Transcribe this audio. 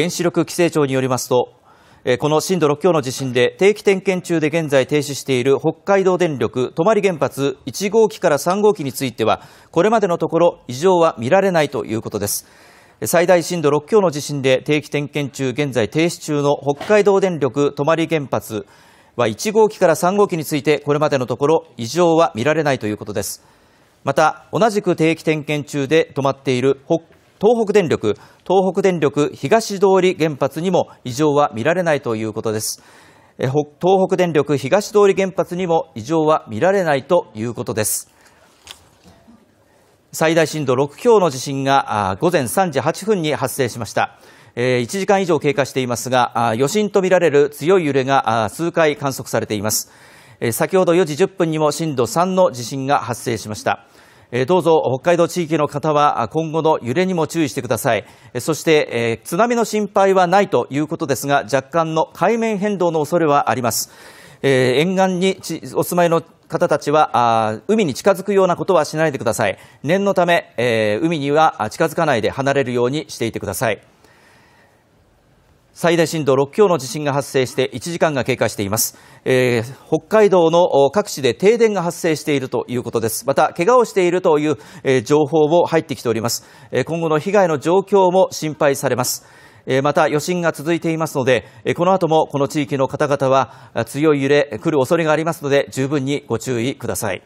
原子力規制庁によりますと、この震度6強の地震で定期点検中で現在停止している北海道電力泊原発1号機から3号機についてはこれまでのところ異常は見られないということです最大震度6強の地震で定期点検中現在停止中の北海道電力泊原発は1号機から3号機についてこれまでのところ異常は見られないということですまた同じく定期点検中で止まっている北東北電力、東北電力東通原発にも異常は見られないということです。東北電力東通原発にも異常は見られないということです。最大震度6強の地震が午前3時8分に発生しました。1時間以上経過していますが、余震とみられる強い揺れが数回観測されています。先ほど4時10分にも震度3の地震が発生しました。えどうぞ北海道地域の方は今後の揺れにも注意してください。そして、え津波の心配はないということですが、若干の海面変動の恐れはあります。え沿岸にお住まいの方たちは海に近づくようなことはしないでください。念のため、え海には近づかないで離れるようにしていてください。最大震度6強の地震が発生して1時間が経過しています、えー、北海道の各地で停電が発生しているということですまた怪我をしているという、えー、情報も入ってきております、えー、今後の被害の状況も心配されますまた余震が続いていますのでこの後もこの地域の方々は強い揺れ来る恐れがありますので十分にご注意ください